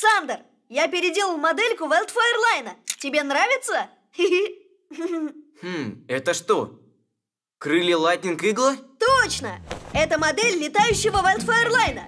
Сандер, я переделал модельку Wildfire Тебе нравится? Хм, это что? Крылья Лайтнинг Игла? Точно! Это модель летающего Wildfire